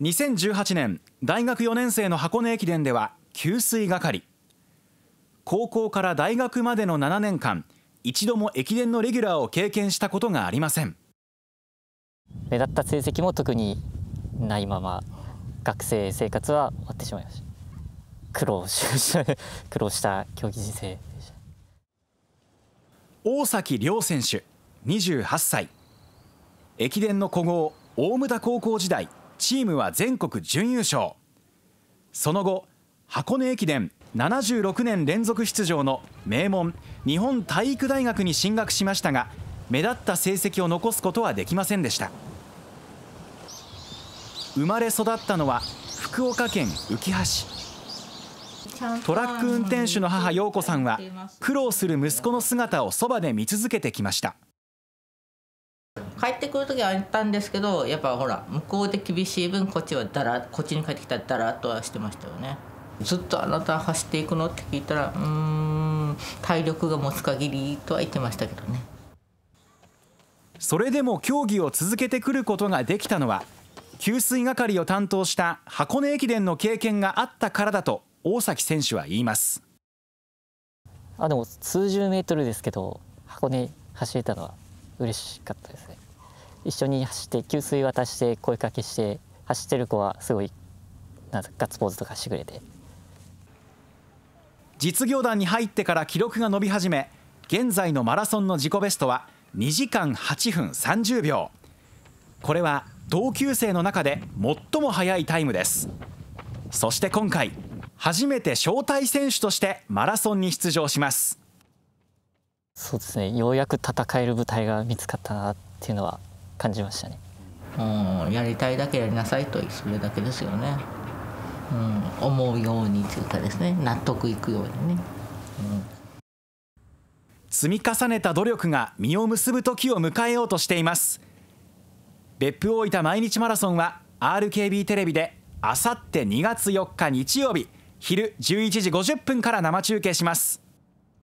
2018年大学4年生の箱根駅伝では給水係高校から大学までの7年間一度も駅伝のレギュラーを経験したことがありません目立った成績も特にないまま学生生活は終わってしまいました苦労しし 苦労した競技人生でした大崎亮選手28歳駅伝の古豪大牟田高校時代チームは全国準優勝その後箱根駅伝76年連続出場の名門日本体育大学に進学しましたが目立った成績を残すことはできませんでした生まれ育ったのは福岡県浮橋市トラック運転手の母陽子さんは苦労する息子の姿をそばで見続けてきました帰ってくる時はあったんですけどやっぱほら向こうで厳しい分こっちはだらこっちに帰ってきたらだらっとはしてましたよねずっとあなた走っていくのって聞いたらうん体力が持つ限りとは言ってましたけどねそれでも競技を続けてくることができたのは給水係を担当した箱根駅伝の経験があったからだと大崎選手は言いますあでも数十メートルですけど箱根走れたのは嬉しかったですね一緒に走って給水渡して声かけして走ってる子はすごいなんガッツポーズとかしてくれて実業団に入ってから記録が伸び始め現在のマラソンの自己ベストは2時間8分30秒これは同級生の中で最も速いタイムですそして今回初めて招待選手としてマラソンに出場しますそうですねようやく戦える舞台が見つかったなっていうのは感じましたね。うん、やりたいだけやりなさいとそれだけですよね、うん、思うようにというかですね納得いくようにね、うん、積み重ねた努力が実を結ぶ時を迎えようとしています別府大分毎日マラソンは RKB テレビであさって2月4日日曜日昼11時50分から生中継します